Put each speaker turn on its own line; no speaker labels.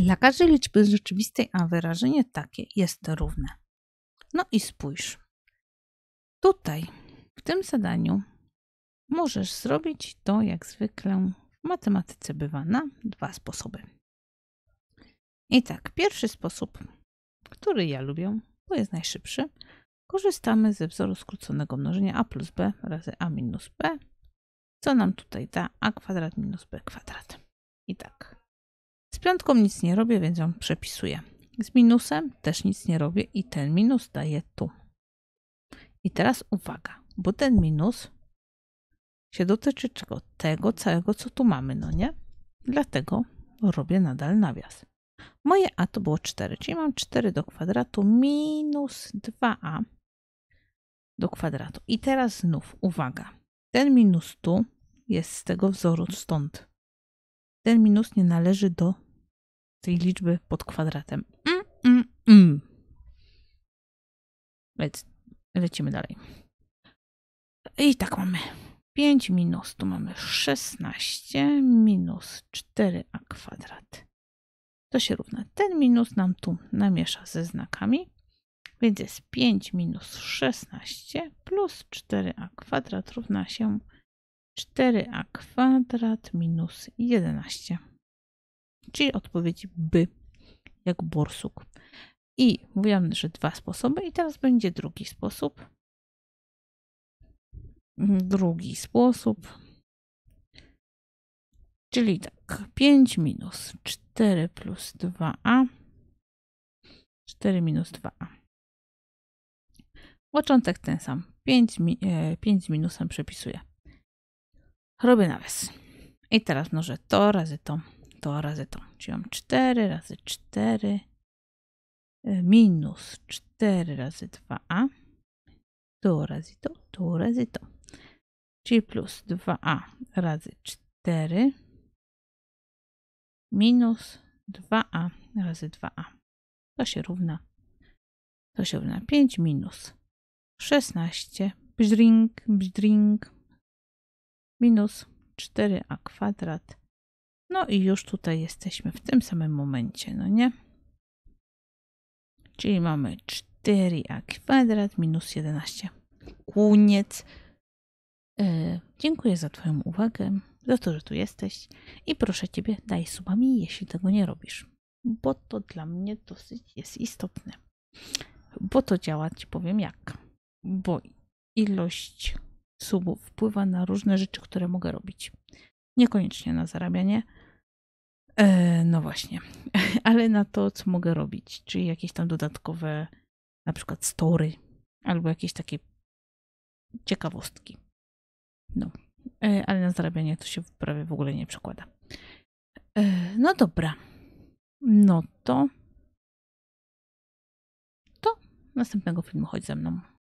Dla każdej liczby rzeczywistej A wyrażenie takie jest równe. No i spójrz. Tutaj, w tym zadaniu, możesz zrobić to jak zwykle w matematyce bywa na dwa sposoby. I tak, pierwszy sposób, który ja lubię, bo jest najszybszy, korzystamy ze wzoru skróconego mnożenia a plus b razy a minus b, co nam tutaj da a kwadrat minus b kwadrat. I tak, z piątką nic nie robię, więc ją przepisuję. Z minusem też nic nie robię i ten minus daję tu. I teraz uwaga, bo ten minus się dotyczy czego? Tego całego, co tu mamy, no nie? Dlatego robię nadal nawias. Moje a to było 4, czyli mam 4 do kwadratu minus 2a do kwadratu. I teraz znów, uwaga, ten minus tu jest z tego wzoru stąd. Ten minus nie należy do tej liczby pod kwadratem. Mm, mm, mm. Więc lecimy dalej. I tak mamy 5 minus, tu mamy 16 minus 4a kwadrat. To się równa. Ten minus nam tu namiesza ze znakami, więc jest 5 minus 16 plus 4a kwadrat równa się 4a kwadrat minus 11 czyli odpowiedzi by, jak borsuk. I mówiłam, że dwa sposoby, i teraz będzie drugi sposób. Mhm, drugi sposób. Czyli tak, 5 minus 4 plus 2a. 4 minus 2a. Początek ten sam. 5, mi, e, 5 minusem przepisuję. Robię nawias. I teraz mnożę to razy to to razy to. Czyli mam 4 razy 4 e, minus 4 razy 2a. To razy to, to razy to. Czyli plus 2a razy 4 minus 2a razy 2a. To się równa. To się równa 5 minus 16. Bzdring, bzdring. Minus 4a kwadrat no i już tutaj jesteśmy w tym samym momencie, no nie? Czyli mamy 4a kwadrat minus 11. Koniec. Yy, dziękuję za Twoją uwagę, za to, że tu jesteś i proszę Ciebie, daj suba mi, jeśli tego nie robisz, bo to dla mnie dosyć jest istotne. Bo to działa, Ci powiem jak. Bo ilość subów wpływa na różne rzeczy, które mogę robić. Niekoniecznie na zarabianie, E, no właśnie, ale na to, co mogę robić, czyli jakieś tam dodatkowe, na przykład story, albo jakieś takie ciekawostki. No, e, ale na zarabianie to się prawie w ogóle nie przekłada. E, no dobra, no to. To następnego filmu chodź ze mną.